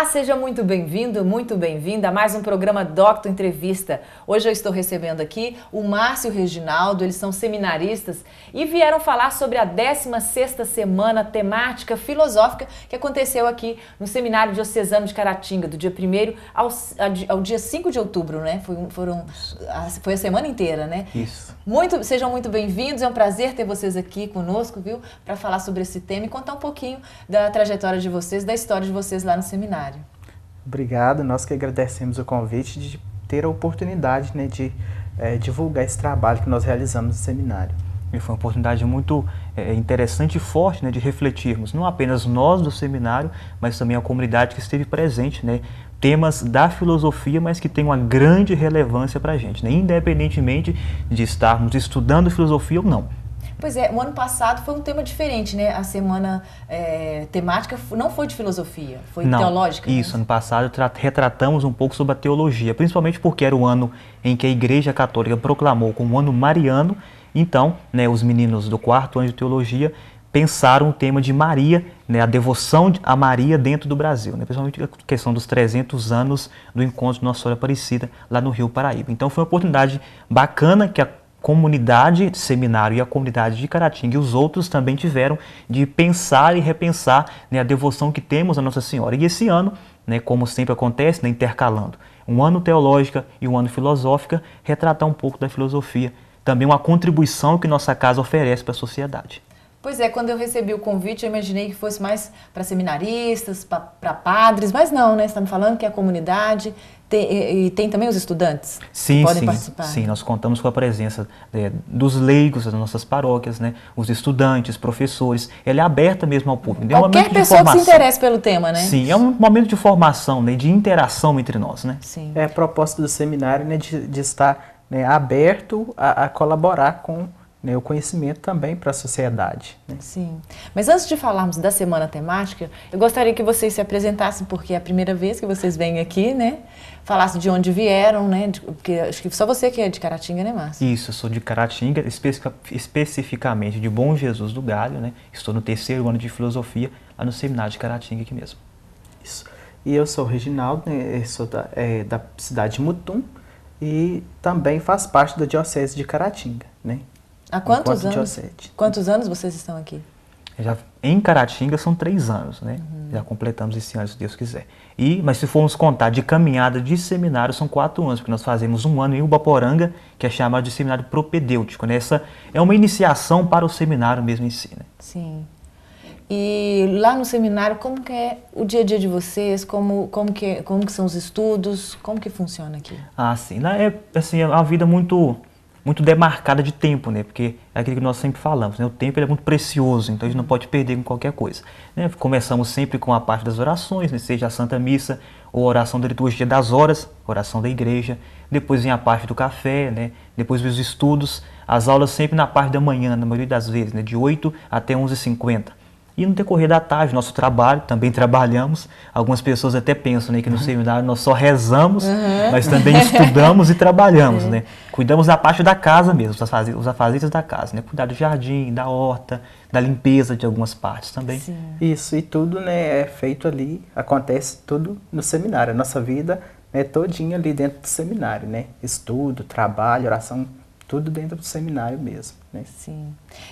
Olá, seja muito bem-vindo, muito bem-vinda a mais um programa Docto Entrevista. Hoje eu estou recebendo aqui o Márcio Reginaldo, eles são seminaristas e vieram falar sobre a 16ª Semana Temática Filosófica que aconteceu aqui no Seminário Diocesano de Caratinga, do dia 1 ao, ao dia 5 de outubro, né? Foi, foram, foi a semana inteira, né? Isso. Muito, sejam muito bem-vindos, é um prazer ter vocês aqui conosco, viu? Para falar sobre esse tema e contar um pouquinho da trajetória de vocês, da história de vocês lá no seminário. Obrigado, nós que agradecemos o convite de ter a oportunidade né, de é, divulgar esse trabalho que nós realizamos no seminário. E foi uma oportunidade muito é, interessante e forte né, de refletirmos, não apenas nós do seminário, mas também a comunidade que esteve presente, né, temas da filosofia, mas que tem uma grande relevância para a gente, né, independentemente de estarmos estudando filosofia ou não. Pois é, o ano passado foi um tema diferente, né? A semana é, temática não foi de filosofia, foi não, teológica. Isso, né? ano passado retratamos um pouco sobre a teologia, principalmente porque era o ano em que a Igreja Católica proclamou como ano mariano. Então, né, os meninos do quarto ano de teologia pensaram o tema de Maria, né, a devoção a Maria dentro do Brasil, né, principalmente a questão dos 300 anos do encontro de Nossa Senhora Aparecida lá no Rio Paraíba. Então foi uma oportunidade bacana que a comunidade de seminário e a comunidade de Caratinga e os outros também tiveram de pensar e repensar né, a devoção que temos à Nossa Senhora. E esse ano, né, como sempre acontece, né, intercalando um ano teológica e um ano filosófica, retratar um pouco da filosofia, também uma contribuição que nossa casa oferece para a sociedade. Pois é, quando eu recebi o convite, eu imaginei que fosse mais para seminaristas, para padres, mas não, né? Você está me falando que é a comunidade tem, e tem também os estudantes sim, podem sim, participar? Sim, nós contamos com a presença é, dos leigos das nossas paróquias, né? os estudantes, professores. Ela é aberta mesmo ao público. Né, é Qualquer um pessoa que se interesse pelo tema, né? Sim, é um momento de formação, né? de interação entre nós. Né? Sim. É a proposta do seminário né? de, de estar né? aberto a, a colaborar com né, o conhecimento também para a sociedade. Né? Sim. Mas antes de falarmos da semana temática, eu gostaria que vocês se apresentassem, porque é a primeira vez que vocês vêm aqui, né? falasse de onde vieram, né? De, porque acho que só você que é de Caratinga, né, Márcio? Isso, eu sou de Caratinga, especificamente de Bom Jesus do Galho, né? Estou no terceiro ano de filosofia lá no seminário de Caratinga aqui mesmo. Isso. E eu sou o Reginaldo, né? sou da, é, da cidade de Mutum e também faz parte da Diocese de Caratinga, né? Há quantos anos? Diocese. Quantos anos vocês estão aqui? Já, em Caratinga são três anos, né? Uhum. Já completamos esse ano, se Deus quiser. E, mas se formos contar de caminhada de seminário, são quatro anos, porque nós fazemos um ano em Ubaporanga, que é chamado de seminário propedêutico. Né? Essa é uma iniciação para o seminário mesmo em si, né? Sim. E lá no seminário, como que é o dia a dia de vocês? Como, como, que, é, como que são os estudos? Como que funciona aqui? Ah, sim. É, assim, é uma vida muito muito demarcada de tempo, né? Porque é aquilo que nós sempre falamos, né? O tempo é muito precioso, então a gente não pode perder com qualquer coisa. Né? Começamos sempre com a parte das orações, né? seja a Santa Missa ou a oração da liturgia das horas, oração da igreja. Depois vem a parte do café, né? Depois vem os estudos, as aulas sempre na parte da manhã, na maioria das vezes, né? De 8 até 11h50. E no decorrer da tarde, nosso trabalho, também trabalhamos. Algumas pessoas até pensam né, que no uhum. seminário nós só rezamos, uhum. mas também estudamos e trabalhamos. Uhum. Né? É. Cuidamos da parte da casa mesmo, os afazeres da casa. Né? Cuidar do jardim, da horta, da limpeza de algumas partes também. Sim. Isso, e tudo né, é feito ali, acontece tudo no seminário. A nossa vida é todinha ali dentro do seminário, né? Estudo, trabalho, oração, tudo dentro do seminário mesmo. Né? Sim.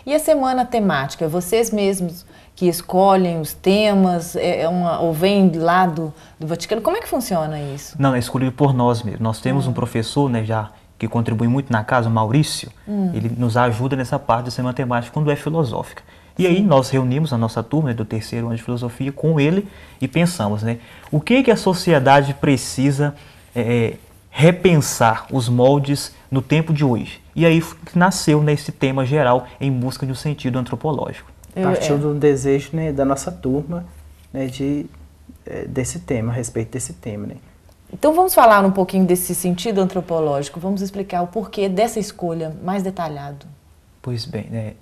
E a semana temática, vocês mesmos que escolhem os temas, é, é uma, ou vem lá do, do Vaticano? Como é que funciona isso? Não, é escolhido por nós mesmos. Nós temos hum. um professor, né, já que contribui muito na casa, o Maurício, hum. ele nos ajuda nessa parte de ser matemática quando é filosófica. E aí nós reunimos a nossa turma né, do terceiro ano de filosofia com ele e pensamos, né, o que é que a sociedade precisa é, é, repensar os moldes no tempo de hoje? E aí nasceu nesse né, tema geral em busca de um sentido antropológico. Partiu é. do desejo né, da nossa turma né, de, é, desse tema, a respeito desse tema. Né? Então vamos falar um pouquinho desse sentido antropológico, vamos explicar o porquê dessa escolha mais detalhado. Pois bem, né,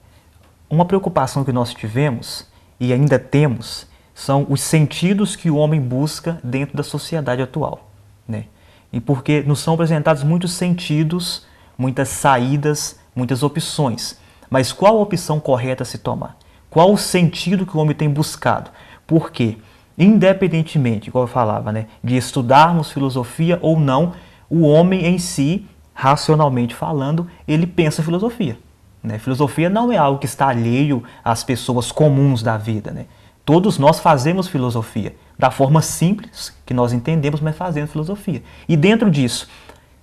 uma preocupação que nós tivemos e ainda temos são os sentidos que o homem busca dentro da sociedade atual. Né? E porque nos são apresentados muitos sentidos, muitas saídas, muitas opções. Mas qual a opção correta a se tomar? Qual o sentido que o homem tem buscado? Porque, Independentemente, como eu falava, né, de estudarmos filosofia ou não, o homem em si, racionalmente falando, ele pensa filosofia. Né? Filosofia não é algo que está alheio às pessoas comuns da vida. Né? Todos nós fazemos filosofia, da forma simples que nós entendemos, mas fazemos filosofia. E dentro disso,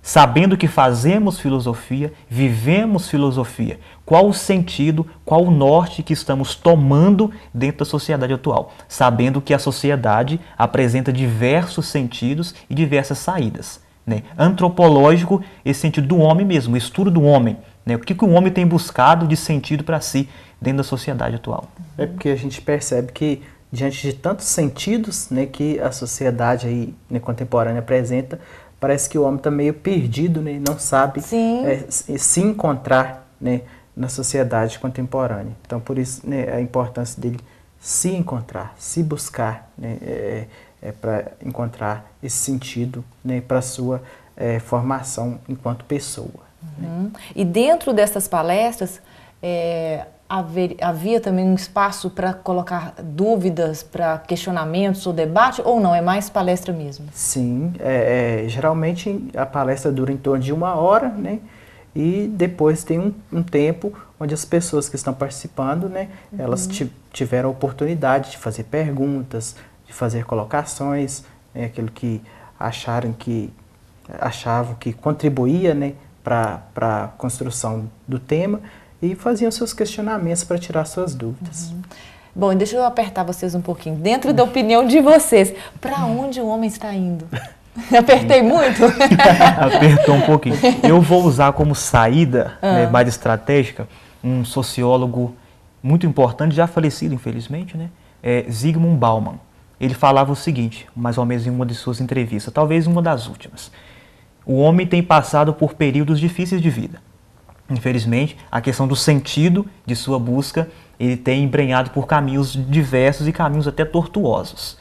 Sabendo que fazemos filosofia, vivemos filosofia. Qual o sentido, qual o norte que estamos tomando dentro da sociedade atual? Sabendo que a sociedade apresenta diversos sentidos e diversas saídas. Né? Antropológico, esse sentido do homem mesmo, o estudo do homem. Né? O que, que o homem tem buscado de sentido para si dentro da sociedade atual? É porque a gente percebe que diante de tantos sentidos né, que a sociedade aí, né, contemporânea apresenta, parece que o homem está meio perdido, né? Não sabe é, se encontrar, né? Na sociedade contemporânea. Então, por isso né, a importância dele se encontrar, se buscar, né? É, é, é para encontrar esse sentido né, para a sua é, formação enquanto pessoa. Né. Uhum. Né? E dentro dessas palestras, é, haver, havia também um espaço para colocar dúvidas, para questionamentos ou debate, ou não? É mais palestra mesmo? Sim, é, é, geralmente a palestra dura em torno de uma hora, né? E depois tem um, um tempo onde as pessoas que estão participando, né? Uhum. Elas tiveram a oportunidade de fazer perguntas, de fazer colocações, né, aquilo que acharam que achavam que contribuía, né? Para a construção do tema, e faziam seus questionamentos para tirar suas dúvidas. Uhum. Bom, deixa eu apertar vocês um pouquinho. Dentro da opinião de vocês, para onde o homem está indo? Apertei hum. muito? Apertou um pouquinho. Eu vou usar como saída ah. né, mais estratégica um sociólogo muito importante, já falecido, infelizmente, né? É Zygmunt Bauman. Ele falava o seguinte, mais ou menos em uma de suas entrevistas, talvez uma das últimas. O homem tem passado por períodos difíceis de vida. Infelizmente, a questão do sentido de sua busca ele tem embrenhado por caminhos diversos e caminhos até tortuosos.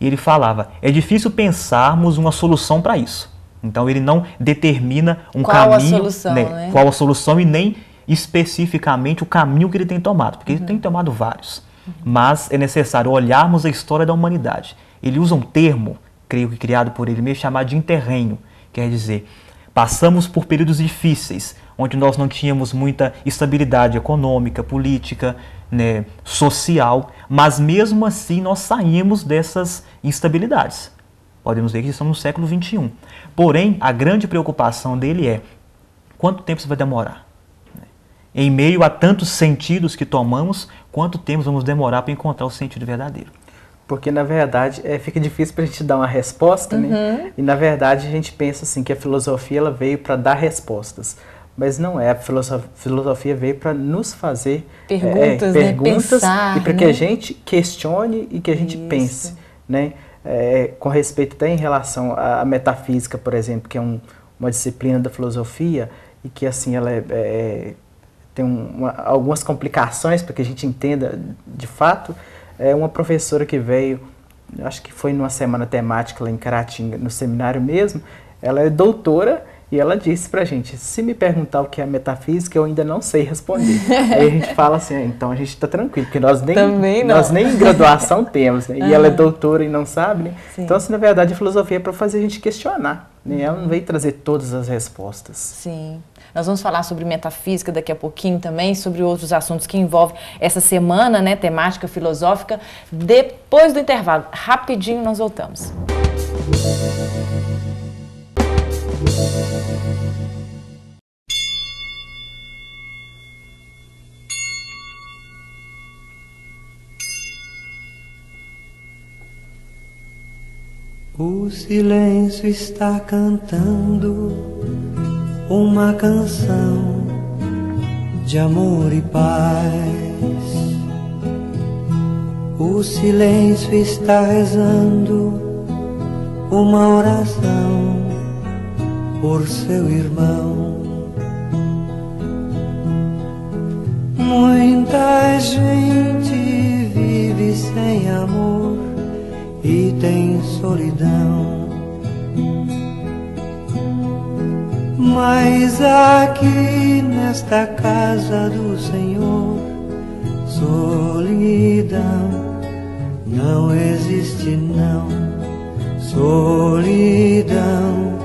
E ele falava: é difícil pensarmos uma solução para isso. Então ele não determina um qual caminho, a solução, né, né? qual a solução e nem especificamente o caminho que ele tem tomado, porque uhum. ele tem tomado vários. Uhum. Mas é necessário olharmos a história da humanidade. Ele usa um termo, creio que criado por ele mesmo, chamado de interreino quer dizer, Passamos por períodos difíceis, onde nós não tínhamos muita estabilidade econômica, política, né, social, mas mesmo assim nós saímos dessas instabilidades. Podemos ver que estamos no século XXI. Porém, a grande preocupação dele é quanto tempo isso vai demorar? Em meio a tantos sentidos que tomamos, quanto tempo vamos demorar para encontrar o sentido verdadeiro? Porque, na verdade, é, fica difícil para a gente dar uma resposta, né? uhum. né? E, na verdade, a gente pensa assim, que a filosofia ela veio para dar respostas. Mas não é, a filosofia, veio para nos fazer perguntas, é, é, perguntas né? Pensar, e para que a né? gente questione e que a gente Isso. pense, né? É, com respeito até em relação à metafísica, por exemplo, que é um, uma disciplina da filosofia e que assim ela é, é, é tem uma, algumas complicações para que a gente entenda de fato, é, uma professora que veio, acho que foi numa semana temática lá em Caratinga, no seminário mesmo, ela é doutora e ela disse pra gente, se me perguntar o que é metafísica, eu ainda não sei responder. Aí a gente fala assim, é, então a gente tá tranquilo, porque nós nem, nós nem graduação temos, né? E ah. ela é doutora e não sabe, né? Sim. Então, assim, na verdade, a filosofia é para fazer a gente questionar, né? Ela não veio trazer todas as respostas. Sim. Nós vamos falar sobre metafísica daqui a pouquinho também, sobre outros assuntos que envolvem essa semana, né, temática filosófica. Depois do intervalo, rapidinho nós voltamos. O silêncio está cantando uma canção de amor e paz. O silêncio está rezando uma oração por seu irmão. Muita gente vive sem amor e tem solidão. Mas aqui nesta casa do Senhor, solidão não existe não. Solidão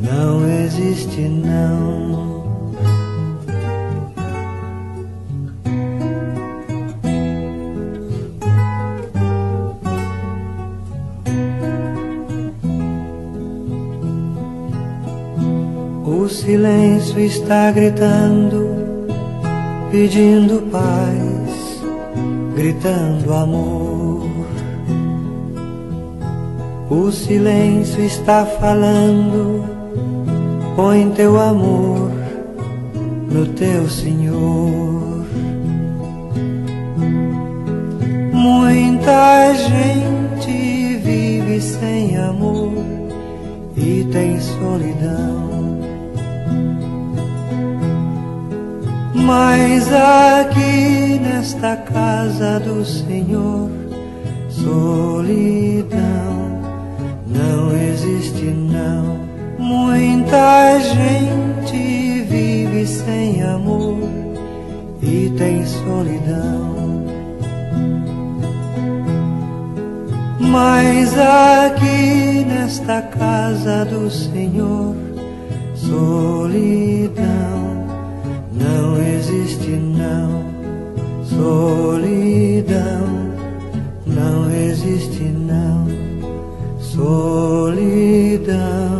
não existe não. silêncio está gritando, pedindo paz, gritando amor. O silêncio está falando, põe teu amor no teu Senhor. Muita gente vive sem amor e tem solidão. Mas aqui nesta casa do Senhor, solidão não existe não. Muita gente vive sem amor e tem solidão. Mas aqui nesta casa do Senhor, solidão não, solidão não existe não, solidão.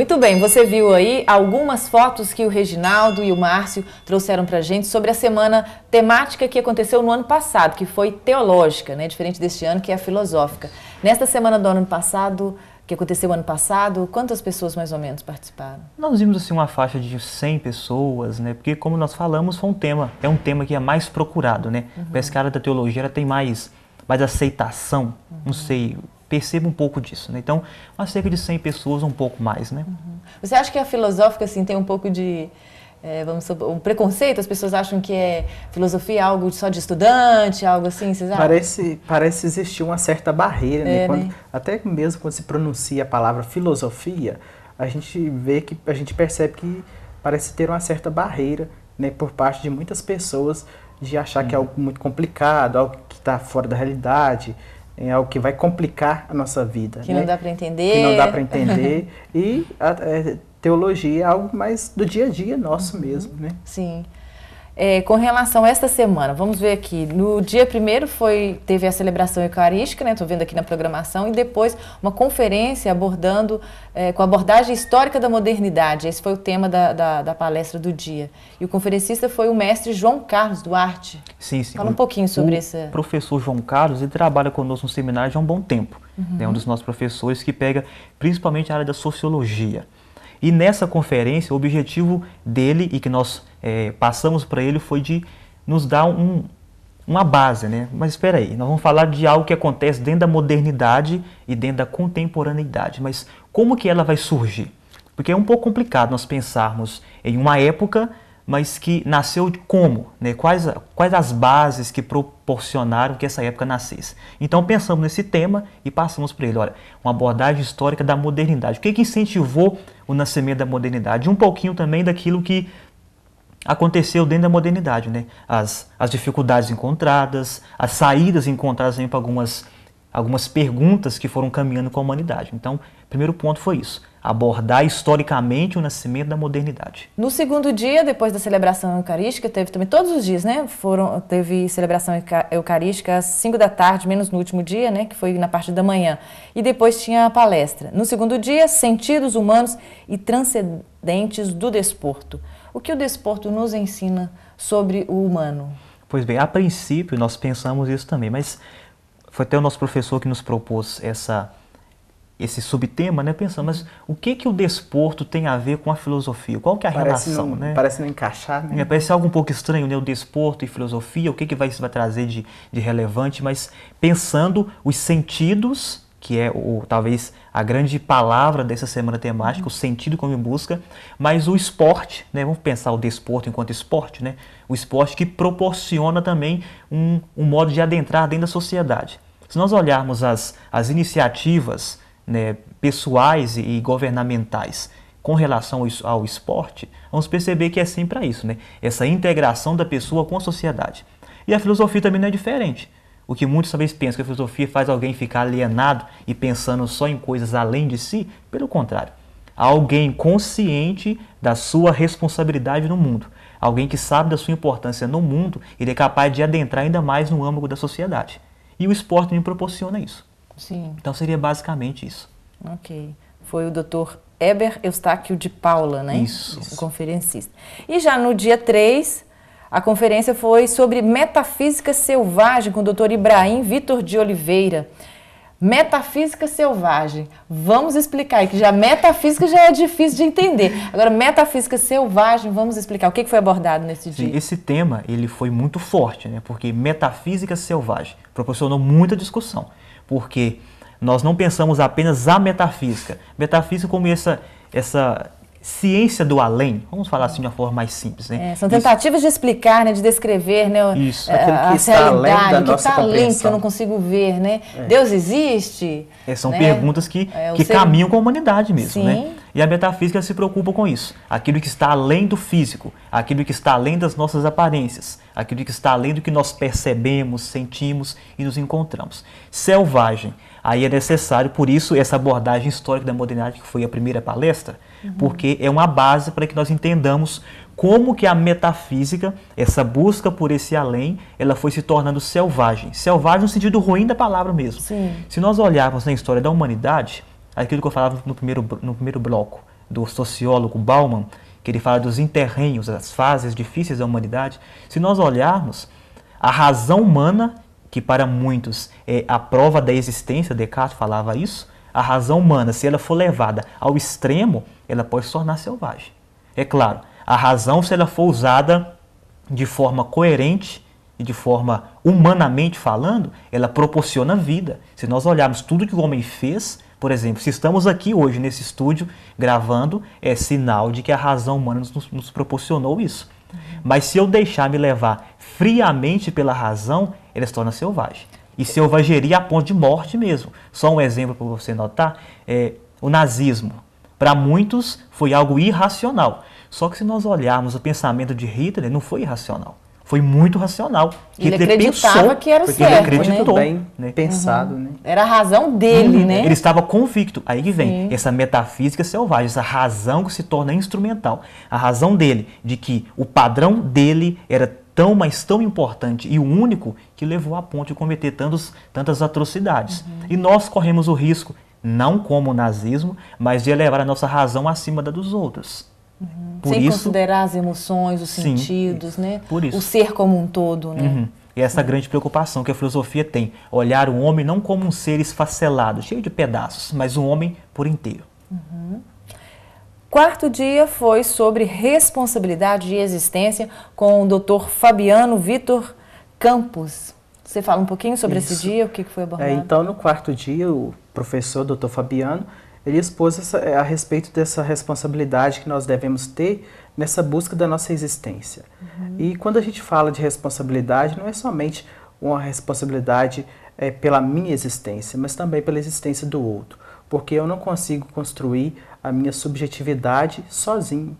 Muito bem, você viu aí algumas fotos que o Reginaldo e o Márcio trouxeram para gente sobre a semana temática que aconteceu no ano passado, que foi teológica, né? diferente deste ano que é a filosófica. Nesta semana do ano passado, que aconteceu ano passado, quantas pessoas mais ou menos participaram? Nós vimos assim uma faixa de 100 pessoas, né? Porque como nós falamos, foi um tema, é um tema que é mais procurado, né? Uhum. da teologia ela tem mais mais aceitação, uhum. não sei perceba um pouco disso. Né? Então, umas cerca de 100 pessoas, um pouco mais. Né? Uhum. Você acha que a é filosófica assim, tem um pouco de. É, vamos supor, um preconceito, as pessoas acham que é filosofia algo só de estudante, algo assim, vocês Parece, parece existir uma certa barreira, né? É, quando, né? Até mesmo quando se pronuncia a palavra filosofia, a gente vê que, a gente percebe que parece ter uma certa barreira, né, por parte de muitas pessoas de achar que é uhum. algo muito complicado, algo que está fora da realidade, em é algo que vai complicar a nossa vida. Que né? não dá para entender. Que não dá para entender. e a, a, é, teologia é algo mais do dia a dia nosso uhum. mesmo, né? Sim. É, com relação a esta semana, vamos ver aqui. No dia primeiro foi teve a celebração eucarística, né? Estou vendo aqui na programação e depois uma conferência abordando é, com abordagem histórica da modernidade. Esse foi o tema da, da, da, palestra do dia. E o conferencista foi o mestre João Carlos Duarte. Sim, sim. Fala um pouquinho sobre isso. Esse... Professor João Carlos ele trabalha conosco no seminário já há um bom tempo. Né? Uhum. É um dos nossos professores que pega principalmente a área da sociologia. E nessa conferência, o objetivo dele e que nós é, passamos para ele foi de nos dar um, uma base, né? Mas espera aí, nós vamos falar de algo que acontece dentro da modernidade e dentro da contemporaneidade, mas como que ela vai surgir? Porque é um pouco complicado nós pensarmos em uma época, mas que nasceu de como, né? Quais, quais as bases que proporcionaram que essa época nascesse? Então pensamos nesse tema e passamos para ele, olha, uma abordagem histórica da modernidade. O que, que incentivou o nascimento da modernidade? Um pouquinho também daquilo que aconteceu dentro da modernidade, né? As, as dificuldades encontradas, as saídas encontradas para algumas, algumas perguntas que foram caminhando com a humanidade. Então, primeiro ponto foi isso, abordar historicamente o nascimento da modernidade. No segundo dia, depois da celebração eucarística, teve também todos os dias, né? Foram, teve celebração eucarística às 5 da tarde, menos no último dia, né? Que foi na parte da manhã. E depois tinha a palestra. No segundo dia, sentidos humanos e transcendentes do desporto. O que o desporto nos ensina sobre o humano? Pois bem, a princípio nós pensamos isso também, mas foi até o nosso professor que nos propôs essa, esse subtema, né? Pensando, mas o que que o desporto tem a ver com a filosofia? Qual que é a parece relação, não, né? Parece não encaixar, né? É, parece algo um pouco estranho, né? O desporto e filosofia, o que que vai, vai trazer de, de relevante? Mas pensando os sentidos que é o, talvez a grande palavra dessa semana temática, uhum. o sentido como busca, mas o esporte, né, vamos pensar o desporto enquanto esporte, né, o esporte que proporciona também um, um modo de adentrar dentro da sociedade. Se nós olharmos as, as iniciativas né, pessoais e, governamentais com relação ao, ao, esporte, vamos perceber que é sempre para isso, né, essa integração da pessoa com a sociedade. E a filosofia também não é diferente. O que muitos talvez pensam que a filosofia faz alguém ficar alienado e pensando só em coisas além de si, pelo contrário. Alguém consciente da sua responsabilidade no mundo, alguém que sabe da sua importância no mundo, ele é capaz de adentrar ainda mais no âmago da sociedade. E o esporte me proporciona isso. Sim. Então seria basicamente isso. Ok. Foi o doutor Eber Eustáquio de Paula, né? Isso. isso. Conferencista. E já no dia 3, a conferência foi sobre metafísica selvagem com o Dr. Ibrahim Vitor de Oliveira. Metafísica selvagem. Vamos explicar que já metafísica já é difícil de entender. Agora, metafísica selvagem, vamos explicar o que foi abordado nesse Sim, dia. Esse tema ele foi muito forte, né? porque metafísica selvagem proporcionou muita discussão. Porque nós não pensamos apenas a metafísica. Metafísica como essa, essa ciência do além, vamos falar assim de uma forma mais simples. Né? É, são tentativas isso, de explicar, né, de descrever né, isso, é, aquilo que a realidade, além que está além, tá que eu não consigo ver. Né? É. Deus existe? É, são né? perguntas que, é, que ser... caminham com a humanidade mesmo. Né? Sim. Né? E a metafísica se preocupa com isso. Aquilo que está além do físico, aquilo que está além das nossas aparências, aquilo que está além do que nós percebemos, sentimos e nos encontramos. Selvagem Aí é necessário, por isso, essa abordagem histórica da modernidade, que foi a primeira palestra, uhum. porque é uma base para que nós entendamos como que a metafísica, essa busca por esse além, ela foi se tornando selvagem. Selvagem no sentido ruim da palavra mesmo. Sim. Se nós olharmos na história da humanidade, aquilo que eu falava no primeiro, no primeiro bloco, do sociólogo Bauman, que ele fala dos interrenhos, das fases difíceis da humanidade, se nós olharmos, a razão humana que para muitos é a prova da existência, Descartes falava isso, a razão humana, se ela for levada ao extremo, ela pode se tornar selvagem. É claro, a razão, se ela for usada de forma coerente e de forma humanamente falando, ela proporciona vida. Se nós olharmos tudo que o homem fez, por exemplo, se estamos aqui hoje nesse estúdio gravando, é sinal de que a razão humana nos, nos proporcionou isso. Mas se eu deixar me levar friamente pela razão, ele se torna selvagem. E selvageria a ponto de morte mesmo. Só um exemplo para você notar é o nazismo. Para muitos foi algo irracional. Só que se nós olharmos o pensamento de Hitler, não foi irracional. Foi muito racional. Ele Hitler acreditava pensou, que era o certo, ele né? acreditou, né? Bem né? pensado, uhum. né? Era a razão dele, uhum. né? Ele estava convicto. Aí que vem Sim. essa metafísica selvagem, essa razão que se torna instrumental. A razão dele de que o padrão dele era tão, mas tão importante e o único que levou a ponte a cometer tantos, tantas atrocidades. Uhum. E nós corremos o risco, não como o nazismo, mas de elevar a nossa razão acima da dos outros. Uhum. Sem isso, considerar as emoções, os sim, sentidos, né? o ser como um todo. Né? Uhum. E essa grande preocupação que a filosofia tem, olhar o homem não como um ser esfacelado, cheio de pedaços, mas um homem por inteiro. Uhum. Quarto dia foi sobre responsabilidade de existência com o doutor Fabiano Vitor Campos. Você fala um pouquinho sobre Isso. esse dia, o que foi abordado? É, então, no quarto dia, o professor doutor Fabiano, ele expôs essa, é, a respeito dessa responsabilidade que nós devemos ter nessa busca da nossa existência. Uhum. E quando a gente fala de responsabilidade, não é somente uma responsabilidade é, pela minha existência, mas também pela existência do outro. Porque eu não consigo construir a minha subjetividade sozinho.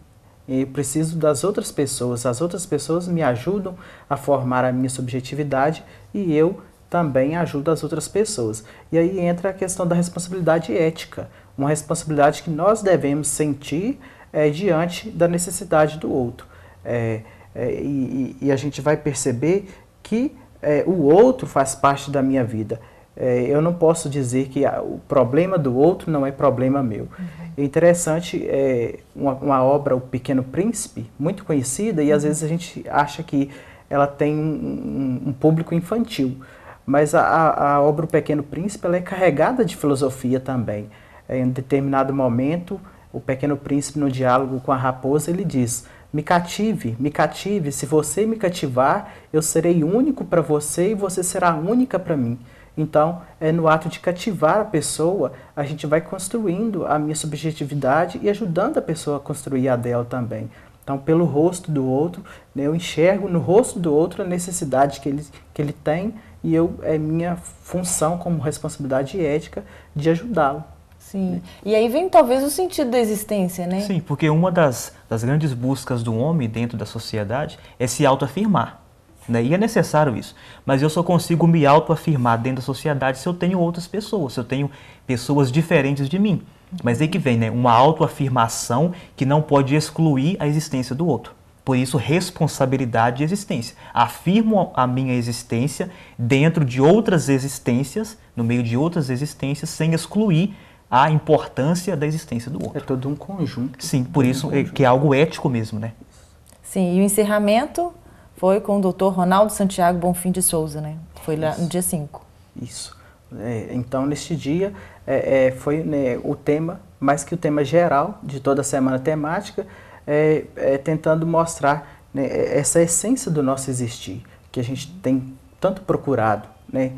Eu preciso das outras pessoas. As outras pessoas me ajudam a formar a minha subjetividade e eu também ajudo as outras pessoas. E aí entra a questão da responsabilidade ética, uma responsabilidade que nós devemos sentir é, diante da necessidade do outro. É, é, e, e, a gente vai perceber que é, o outro faz parte da minha vida. É, eu não posso dizer que o problema do outro não é problema meu. Uhum. É interessante, é, uma, uma, obra, O Pequeno Príncipe, muito conhecida, e às uhum. vezes a gente acha que ela tem um, um público infantil. Mas a, a, obra O Pequeno Príncipe ela é carregada de filosofia também. É, em determinado momento, o Pequeno Príncipe, no diálogo com a raposa, ele diz: Me cative, me cative, se você me cativar, eu serei único para você e você será única para mim. Então, é no ato de cativar a pessoa, a gente vai construindo a minha subjetividade e ajudando a pessoa a construir a dela também. Então, pelo rosto do outro, né, eu enxergo no rosto do outro a necessidade que ele, que ele tem e eu é minha função como responsabilidade ética de ajudá-lo. Sim. Né? E aí vem talvez o sentido da existência, né? Sim, porque uma das, das grandes buscas do homem dentro da sociedade é se autoafirmar. Né? E é necessário isso. Mas eu só consigo me autoafirmar dentro da sociedade se eu tenho outras pessoas, se eu tenho pessoas diferentes de mim. Mas aí que vem, né? Uma autoafirmação que não pode excluir a existência do outro. Por isso, responsabilidade de existência. Afirmo a minha existência dentro de outras existências, no meio de outras existências, sem excluir a importância da existência do outro. É todo um conjunto. Sim, por isso é, um que é algo ético mesmo, né? Sim, e o encerramento foi com o doutor Ronaldo Santiago Bonfim de Souza, né? Foi lá no dia 5. Isso. É, então, neste dia, é, é, foi né, o tema, mais que o tema geral de toda a semana temática, é, é, tentando mostrar né, é, essa essência do nosso existir, que a gente tem tanto procurado né,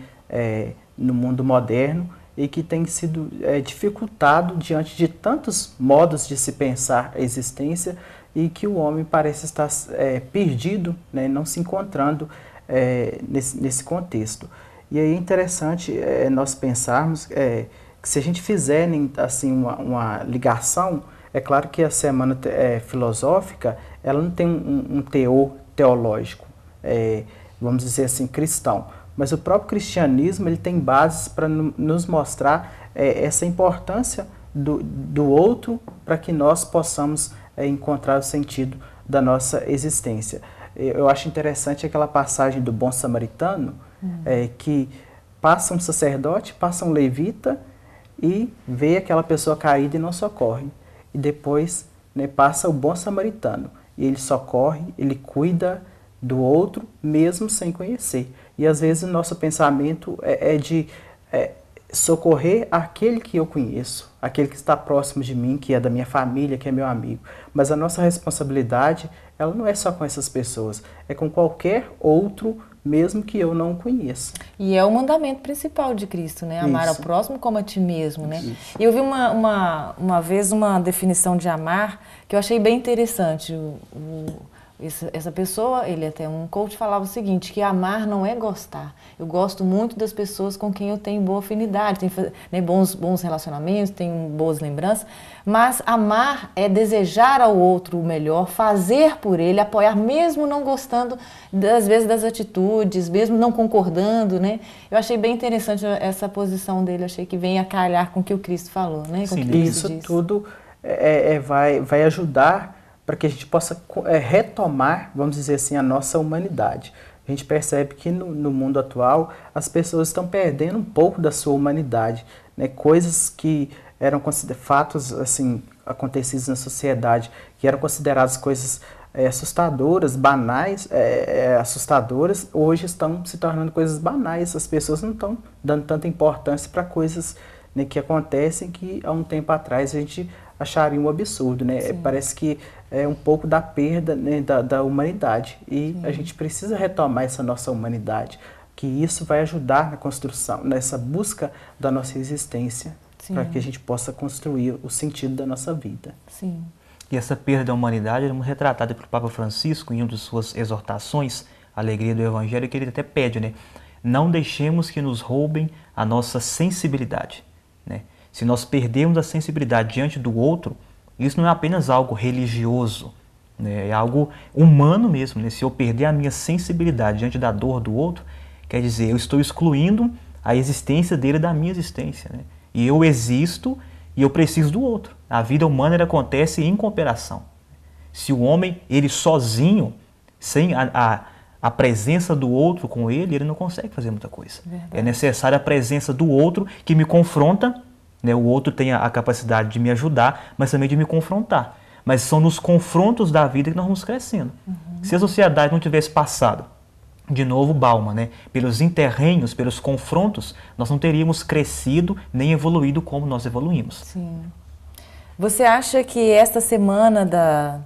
no mundo moderno e que tem sido dificultado diante de tantos modos de se pensar a existência, e que o homem parece estar é, perdido, né, não se encontrando é, nesse, nesse, contexto. E aí é interessante é, nós pensarmos é, que se a gente fizer né, assim, uma, uma, ligação, é claro que a semana é, filosófica ela não tem um, um teor teológico, é, vamos dizer assim, cristão. Mas o próprio cristianismo ele tem bases para nos mostrar essa importância do, do outro para que nós possamos é, encontrar o sentido da nossa existência. Eu acho interessante aquela passagem do bom samaritano, uhum. é, que passa um sacerdote, passa um levita e vê aquela pessoa caída e não socorre. E depois né, passa o bom samaritano e ele socorre, ele cuida do outro mesmo sem conhecer. E às vezes o nosso pensamento é, é de é, socorrer aquele que eu conheço, aquele que está próximo de mim, que é da minha família, que é meu amigo. Mas a nossa responsabilidade, ela não é só com essas pessoas, é com qualquer outro, mesmo que eu não conheça. E é o mandamento principal de Cristo, né? Amar Isso. ao próximo como a ti mesmo, né? Isso. Eu vi uma, uma, uma vez uma definição de amar que eu achei bem interessante. O, o essa pessoa, ele é até um coach falava o seguinte, que amar não é gostar. Eu gosto muito das pessoas com quem eu tenho boa afinidade, tenho né, bons, bons relacionamentos, tenho boas lembranças, mas amar é desejar ao outro o melhor, fazer por ele, apoiar, mesmo não gostando, às vezes, das atitudes, mesmo não concordando, né? Eu achei bem interessante essa posição dele, achei que vem a calhar com o que o Cristo falou, né? Com Sim, isso disse. tudo é, é, é vai, vai ajudar para que a gente possa é, retomar, vamos dizer assim, a nossa humanidade. A gente percebe que no, no mundo atual as pessoas estão perdendo um pouco da sua humanidade, né? coisas que eram fatos assim acontecidos na sociedade que eram consideradas coisas é, assustadoras, banais, é, é, assustadoras, hoje estão se tornando coisas banais. As pessoas não estão dando tanta importância para coisas né, que acontecem que há um tempo atrás a gente acharia um absurdo, né? Sim. Parece que é, um pouco da perda né, da, da, humanidade. E Sim. a gente precisa retomar essa nossa humanidade, que isso vai ajudar na construção, nessa busca da nossa existência, para que a gente possa construir o sentido da nossa vida. Sim. E essa perda da humanidade é retratada pelo Papa Francisco em uma de suas exortações, Alegria do Evangelho, que ele até pede, né? Não deixemos que nos roubem a nossa sensibilidade, né? Se nós perdemos a sensibilidade diante do outro, isso não é apenas algo religioso, né? é algo humano mesmo. Né? Se eu perder a minha sensibilidade diante da dor do outro, quer dizer, eu estou excluindo a existência dele da minha existência. Né? E eu existo e eu preciso do outro. A vida humana acontece em cooperação. Se o homem, ele sozinho, sem a, a, a, presença do outro com ele, ele não consegue fazer muita coisa. É Verdade. É necessária a presença do outro que me confronta né? O outro tem a, capacidade de me ajudar, mas também de me confrontar. Mas são nos confrontos da vida que nós vamos crescendo. Uhum. Se a sociedade não tivesse passado, de novo Balma, né? pelos interrenhos, pelos confrontos, nós não teríamos crescido nem evoluído como nós evoluímos. Sim. Você acha que esta semana da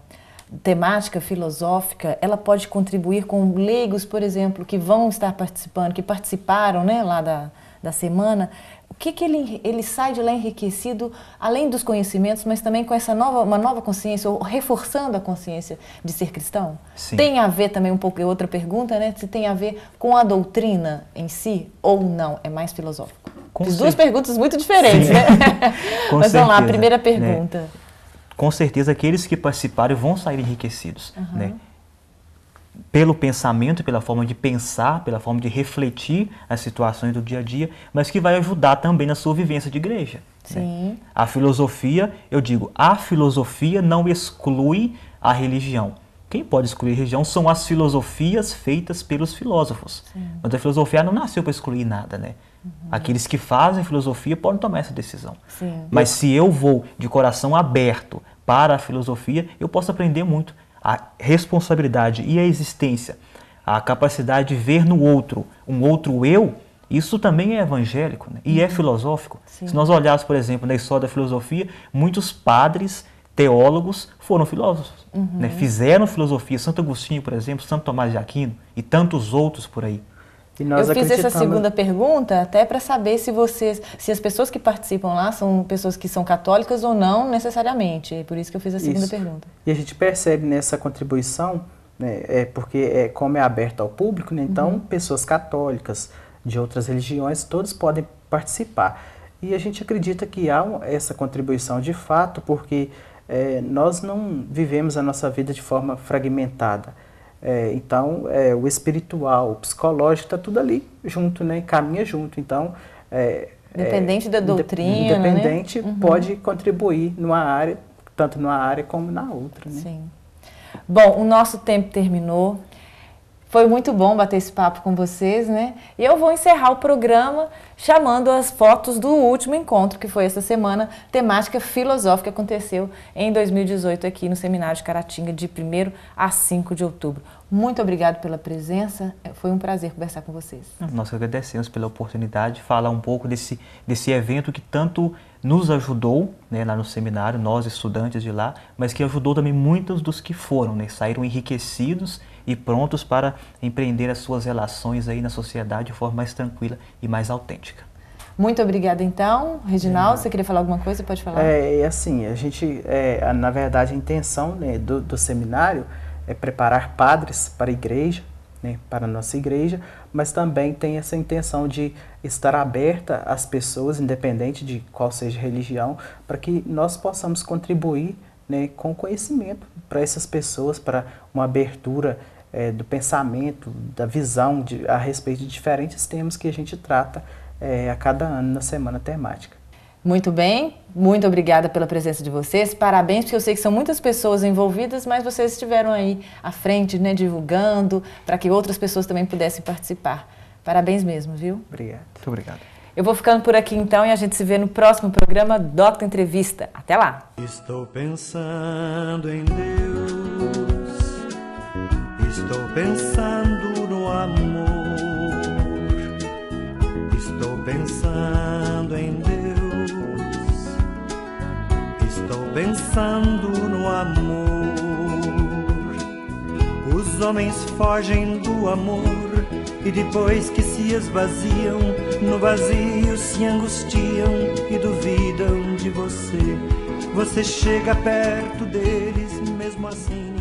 temática filosófica, ela pode contribuir com leigos, por exemplo, que vão estar participando, que participaram né, lá da, da semana, o que, que ele, ele sai de lá enriquecido, além dos conhecimentos, mas também com essa nova, uma nova consciência, ou reforçando a consciência de ser cristão? Sim. Tem a ver também um pouco, é outra pergunta, né? Se tem a ver com a doutrina em si ou não, é mais filosófico. Com duas perguntas muito diferentes, Sim. né? mas certeza, vamos lá, a primeira né? pergunta. Né? Com certeza aqueles que participaram vão sair enriquecidos, uhum. né? pelo pensamento, pela forma de pensar, pela forma de refletir as situações do dia a dia, mas que vai ajudar também na sua vivência de igreja. Né? Sim. Né? A filosofia, eu digo, a filosofia não exclui a religião. Quem pode excluir a religião são as filosofias feitas pelos filósofos. Sim. Mas a filosofia não nasceu para excluir nada, né? Uhum. Aqueles que fazem filosofia podem tomar essa decisão. Sim. Mas se eu vou de coração aberto para a filosofia, eu posso aprender muito a responsabilidade e a existência, a capacidade de ver no outro um outro eu, isso também é evangélico né? e é uhum. filosófico. Sim. Se nós olharmos, por exemplo, na história da filosofia, muitos padres, teólogos foram filósofos, né? uhum. né? fizeram filosofia. Santo Agostinho, por exemplo, Santo Tomás de Aquino e tantos outros por aí eu fiz essa segunda pergunta até para saber se vocês, se as pessoas que participam lá são pessoas que são católicas ou não necessariamente. É por isso que eu fiz a segunda isso. pergunta. E a gente percebe nessa contribuição, né, é porque é, como é aberto ao público, né, então uhum. pessoas católicas de outras religiões, todos podem participar. E a gente acredita que há essa contribuição de fato, porque é, nós não vivemos a nossa vida de forma fragmentada é, então, é, o espiritual, o psicológico, está tudo ali junto, né? Caminha junto. Então, é, é Independente da doutrina, né? Independente né? uhum. pode contribuir numa área, tanto numa área como na outra, né? Sim. Bom, o nosso tempo terminou. Foi muito bom bater esse papo com vocês, né? E eu vou encerrar o programa chamando as fotos do último encontro, que foi essa semana, temática filosófica, aconteceu em 2018 aqui no Seminário de Caratinga, de 1 a 5 de outubro. Muito obrigado pela presença. É, foi um prazer conversar com vocês. Uhum. Nós agradecemos pela oportunidade de falar um pouco desse, desse evento que tanto nos ajudou né, lá no seminário, nós estudantes de lá, mas que ajudou também muitos dos que foram, né, saíram enriquecidos e prontos para empreender as suas relações aí na sociedade de forma mais tranquila e mais autêntica. Muito obrigada, então. Reginaldo, é. você queria falar alguma coisa? Pode falar. É, assim, a gente, é, na verdade, a intenção né, do, do seminário é preparar padres para a igreja, né, para a nossa igreja, mas também tem essa intenção de estar aberta às pessoas, independente de qual seja a religião, para que nós possamos contribuir né, com conhecimento para essas pessoas, para uma abertura é, do pensamento, da visão de, a respeito de diferentes temas que a gente trata é, a cada ano na semana temática. Muito bem, muito obrigada pela presença de vocês. Parabéns, porque eu sei que são muitas pessoas envolvidas, mas vocês estiveram aí à frente, né, divulgando, para que outras pessoas também pudessem participar. Parabéns mesmo, viu? Obrigado. Muito obrigado. Eu vou ficando por aqui então e a gente se vê no próximo programa Doctor Entrevista. Até lá. Estou pensando em Deus. Estou pensando homens fogem do amor e depois que se esvaziam, no vazio se angustiam e duvidam de você. Você chega perto deles mesmo assim.